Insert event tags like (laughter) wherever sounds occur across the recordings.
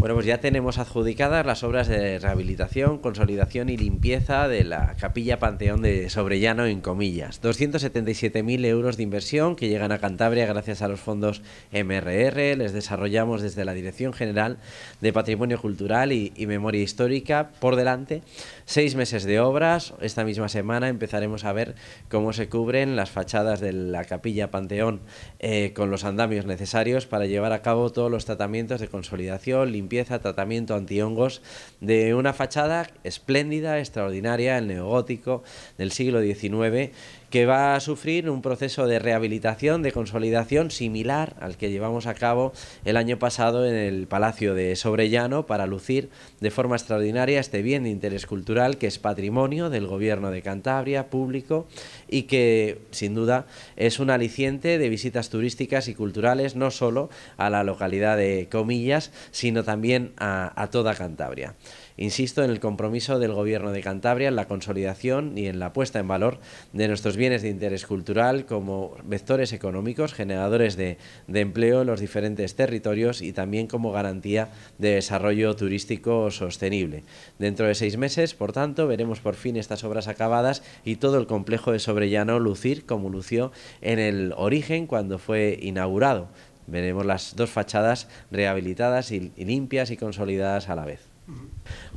Bueno, pues ya tenemos adjudicadas las obras de rehabilitación, consolidación y limpieza de la capilla Panteón de Sobrellano en comillas. 277.000 euros de inversión que llegan a Cantabria gracias a los fondos MRR. Les desarrollamos desde la Dirección General de Patrimonio Cultural y, Memoria Histórica. Por delante, seis meses de obras. Esta misma semana empezaremos a ver cómo se cubren las fachadas de la capilla Panteón eh, con los andamios necesarios para llevar a cabo todos los tratamientos de consolidación, limpieza ...empieza, tratamiento antihongos de una fachada espléndida, extraordinaria, el neogótico del siglo XIX, que va a sufrir un proceso de rehabilitación, de consolidación similar al que llevamos a cabo el año pasado en el Palacio de Sobrellano para lucir de forma extraordinaria este bien de interés cultural que es patrimonio del Gobierno de Cantabria, público, y que sin duda es un aliciente de visitas turísticas y culturales no solo a la localidad de Comillas, sino también a, a toda Cantabria. Insisto en el compromiso del Gobierno de Cantabria en la consolidación y en la puesta en valor de nuestros bienes de interés cultural como vectores económicos, generadores de, empleo en los diferentes territorios y también como garantía de desarrollo turístico sostenible. Dentro de seis meses, por tanto, veremos por fin estas obras acabadas y todo el complejo de Sobrellano lucir como lució en el origen cuando fue inaugurado. Veremos las dos fachadas rehabilitadas y limpias y consolidadas a la vez.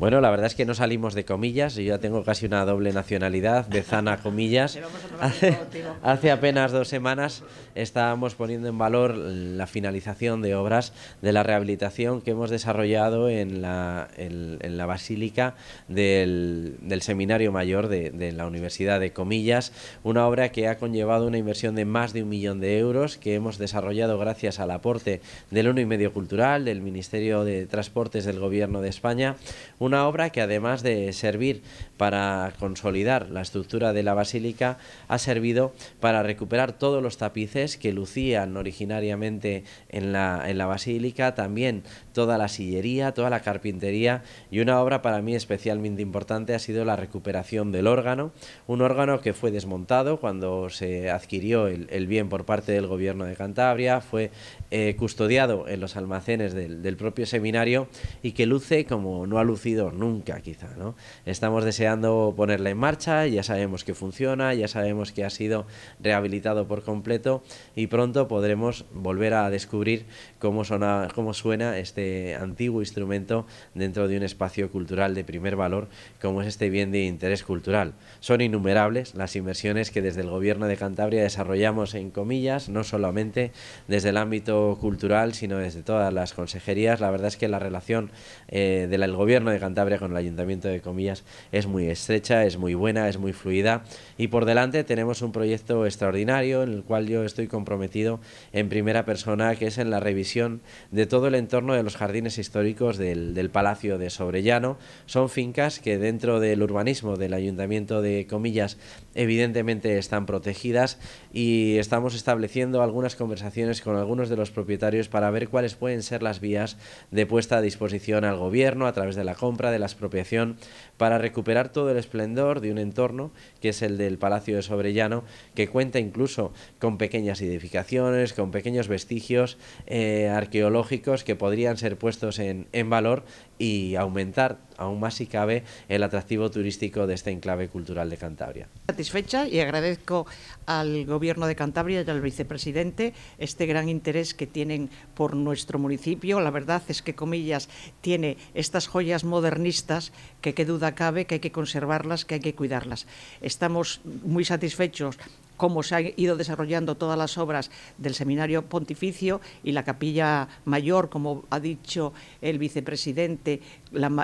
Bueno, la verdad es que no salimos de comillas, yo ya tengo casi una doble nacionalidad, de zana (laughs) comillas. hace, apenas dos semanas estábamos poniendo en valor la finalización de obras de la rehabilitación que hemos desarrollado en la, en, la basílica del, Seminario Mayor de, la Universidad de Comillas, una obra que ha conllevado una inversión de más de un millón de euros que hemos desarrollado gracias al aporte del Uno y Medio Cultural, del Ministerio de Transportes del Gobierno de España, una obra que además de servir para consolidar la estructura de la basílica, ha servido para recuperar todos los tapices que lucían originariamente en la, basílica, también toda la sillería, toda la carpintería y una obra para mí especialmente importante ha sido la recuperación del órgano, un órgano que fue desmontado cuando se adquirió el, bien por parte del gobierno de Cantabria, fue eh, custodiado en los almacenes del, del propio seminario y que luce como no ha lucido nunca, quizá, ¿no? Estamos deseando ponerla en marcha, ya sabemos que funciona, ya sabemos que ha sido rehabilitado por completo y pronto podremos volver a descubrir cómo, sona, cómo suena este antiguo instrumento dentro de un espacio cultural de primer valor como es este bien de interés cultural. Son innumerables las inversiones que desde el Gobierno de Cantabria desarrollamos en comillas, no solamente desde el ámbito cultural, sino desde todas las consejerías. La verdad es que la relación eh, del Gobierno de Cantabria con el Ayuntamiento de Comillas es muy estrecha, es muy buena, es muy fluida y por delante tenemos un proyecto extraordinario en el cual yo estoy comprometido en primera persona, que es en la revisión de todo el entorno de los jardines históricos del, del Palacio de Sobrellano. Son fincas que dentro del urbanismo del Ayuntamiento de Comillas evidentemente están protegidas y estamos estableciendo algunas conversaciones con algunos de los propietarios para ver cuáles pueden ser las vías de puesta a disposición al gobierno a través de la compra compra de la expropiación para recuperar todo el esplendor de un entorno que es el del Palacio de Sobrellano, que cuenta incluso con pequeñas edificaciones, con pequeños vestigios eh, arqueológicos que podrían ser puestos en valor y aumentar aún más si cabe el atractivo turístico de este enclave cultural de Cantabria. Satisfecha y agradezco al Gobierno de Cantabria y al vicepresidente este gran interés que tienen por nuestro municipio. La verdad es que Comillas tiene estas joyas modernistas que qué duda cabe que hay que conservarlas, que hay que cuidarlas. Estamos muy satisfechos cómo se han ido desarrollando todas las obras del Seminario Pontificio y la Capilla Mayor, como ha dicho el vicepresidente,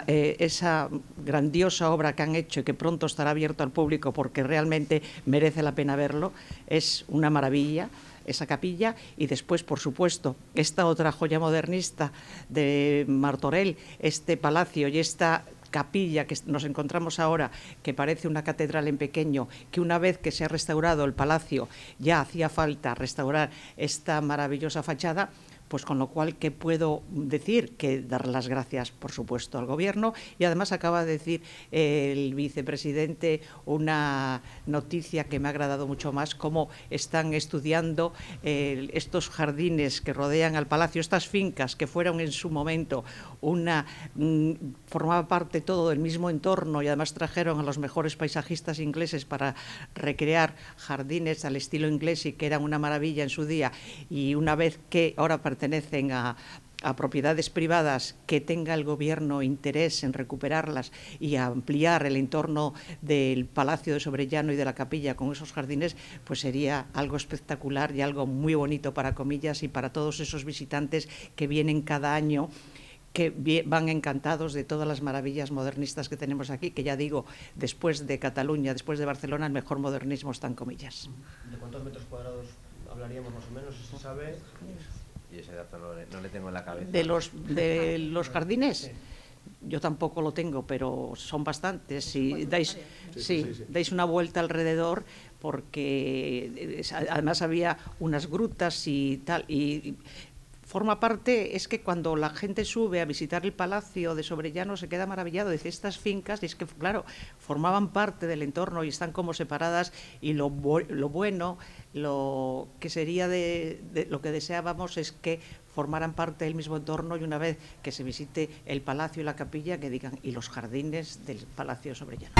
eh, esa grandiosa obra que han hecho y que pronto estará abierto al público porque realmente merece la pena verlo, es una maravilla esa capilla y después, por supuesto, esta otra joya modernista de Martorell, este palacio y esta capilla que nos encontramos ahora, que parece una catedral en pequeño, que una vez que se ha restaurado el palacio ya hacía falta restaurar esta maravillosa fachada, pues con lo cual, ¿qué puedo decir? Que dar las gracias, por supuesto, al Gobierno. Y además acaba de decir eh, el vicepresidente una noticia que me ha agradado mucho más, cómo están estudiando eh, estos jardines que rodean al Palacio, estas fincas que fueron en su momento una... Mm, formaba parte todo del mismo entorno y además trajeron a los mejores paisajistas ingleses para recrear jardines al estilo inglés y que eran una maravilla en su día. Y una vez que ahora pertenecen a, propiedades privadas que tenga el gobierno interés en recuperarlas y ampliar el entorno del Palacio de Sobrellano y de la Capilla con esos jardines, pues sería algo espectacular y algo muy bonito para comillas y para todos esos visitantes que vienen cada año que van encantados de todas las maravillas modernistas que tenemos aquí, que ya digo, después de Cataluña, después de Barcelona, el mejor modernismo está en comillas. ¿De cuántos metros cuadrados hablaríamos más o menos? ¿Se sabe? y ese dato no, le tengo en la cabeza. De los, de los jardines. Yo tampoco lo tengo, pero son bastantes. Si dais, sí, dais una vuelta alrededor, porque eh, además había unas grutas y tal, y forma parte es que cuando la gente sube a visitar el Palacio de Sobrellano se queda maravillado, dice estas fincas, y es que claro, formaban parte del entorno y están como separadas y lo, bueno, lo que sería lo que deseábamos es que formaran parte del mismo entorno y una vez que se visite el Palacio y la capilla que digan y los jardines del Palacio de Sobrellano.